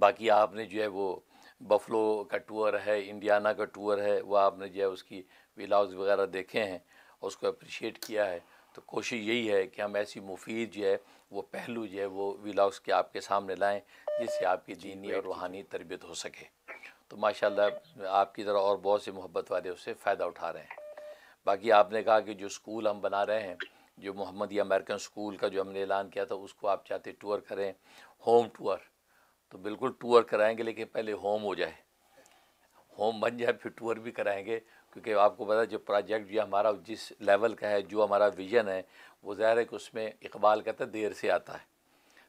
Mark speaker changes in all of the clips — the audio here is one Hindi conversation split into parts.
Speaker 1: बाकी आपने जो है वो बफलो का टूर है इंडियाना का टूर है वह आपने जो है उसकी विलाग्स वगैरह देखे हैं और उसको अप्रिशिएट किया है तो कोशिश यही है कि हम ऐसी मुफीद जो है वो पहलू जो है वो विलाग्स के आपके सामने लाएं जिससे आपकी दीनी और रूहानी तरबियत हो सके तो माशाल्लाह आपकी तरह और बहुत से मोहब्बत वाले उससे फ़ायदा उठा रहे हैं बाकी आपने कहा कि जो स्कूल हम बना रहे हैं जो मोहम्मदी अमेरिकन स्कूल का जो हमने ऐलान किया था उसको आप चाहते टूर करें होम टूर तो बिल्कुल टूर कराएंगे लेकिन पहले होम हो जाए होम बन जाए फिर टूर भी कराएंगे क्योंकि आपको पता है जो प्रोजेक्ट जो हमारा जिस लेवल का है जो हमारा विजन है वो ज़ाहिर है कि उसमें इकबाल कहता है देर से आता है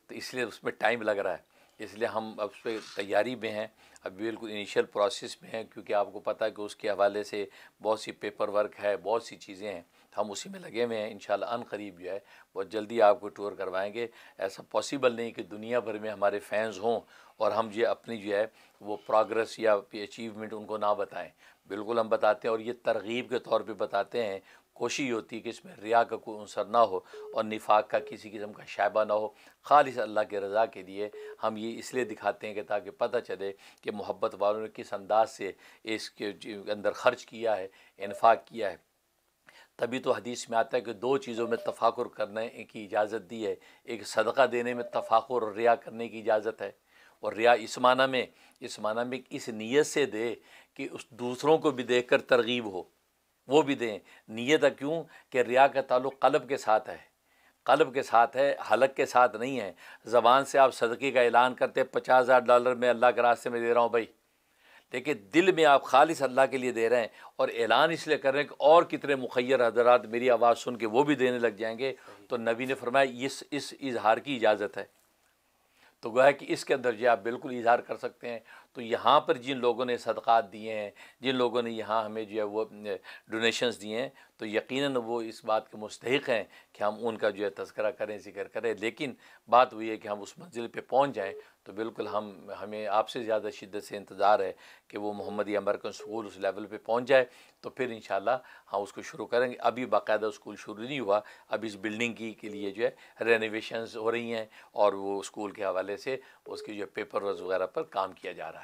Speaker 1: तो इसलिए उसमें टाइम लग रहा है इसलिए हम अब उस पर तैयारी में हैं अब बिल्कुल इनिशियल प्रोसेस में हैं क्योंकि आपको पता है कि उसके हवाले से बहुत सी पेपर वर्क है बहुत सी चीज़ें हैं तो हम उसी में लगे हुए हैं इन अन करीब जो है बहुत जल्दी आपको टूर करवाएंगे ऐसा पॉसिबल नहीं कि दुनिया भर में हमारे फैंस हों और हम जो अपनी जो है वो प्रोग्रेस या अचीवमेंट उनको ना बताएं बिल्कुल हम बताते हैं और ये तरगीब के तौर पर बताते हैं कोशिश होती है कि इसमें रिया का कोई अंसर ना हो और निफाक का किसी किस्म का शायबा ना हो खालिश अल्लाह के रज़ा के लिए हम ये इसलिए दिखाते हैं कि ताकि पता चले कि मोहब्बत वालों ने किस अंदाज से इसके अंदर ख़र्च किया है इनफाक किया है तभी तो हदीस में आता है कि दो चीज़ों में तफाकुर करने की इजाज़त दी है एक सदका देने में तफाकुर और रिया करने की इजाज़त है और रिया इस माना में इस माना में इस नीयत से दे कि उस दूसरों को भी देख कर तरगीब हो वो भी दें नीयत क्यों कि रिया का ताल्लुक़ कलब के साथ है कलब के साथ है हलक के साथ नहीं है ज़बान से आप सदक़े का ऐलान करते पचास हज़ार डॉलर में अल्लाह के रास्ते में दे रहा हूँ भाई लेकिन दिल में आप खालिस अल्लाह के लिए दे रहे हैं और ऐलान इसलिए कर रहे हैं कि और कितने मुखैर हजरात मेरी आवाज़ सुन के वो भी देने लग जाएंगे तो नबी ने फरमाया इस इस इजहार की इजाज़त है तो गोया कि इसके अंदर जो आप बिल्कुल इजहार कर सकते हैं तो यहाँ पर जिन लोगों ने सदक़ात दिए हैं जिन लोगों ने यहाँ हमें जो है वो डोनेशंस दिए हैं तो यकीनन वो इस बात के मुस्तक हैं कि हम उनका जो है तस्करा करें जिक्र करें लेकिन बात हुई है कि हम उस मंजिल पे पहुँच जाएँ तो बिल्कुल हम हमें आपसे ज़्यादा शिद्दत से इंतज़ार है कि वो मोहम्मदी अमेरिकन स्कूल उस लेवल पे पहुँच जाए तो फिर इन हाँ उसको शुरू करेंगे अभी बाकायदा स्कूल शुरू नहीं हुआ अब इस बिल्डिंग की के लिए जो है रेनोवेशन हो रही हैं और वो स्कूल के हवाले से उसके जो पेपर वगैरह पर काम किया जा रहा है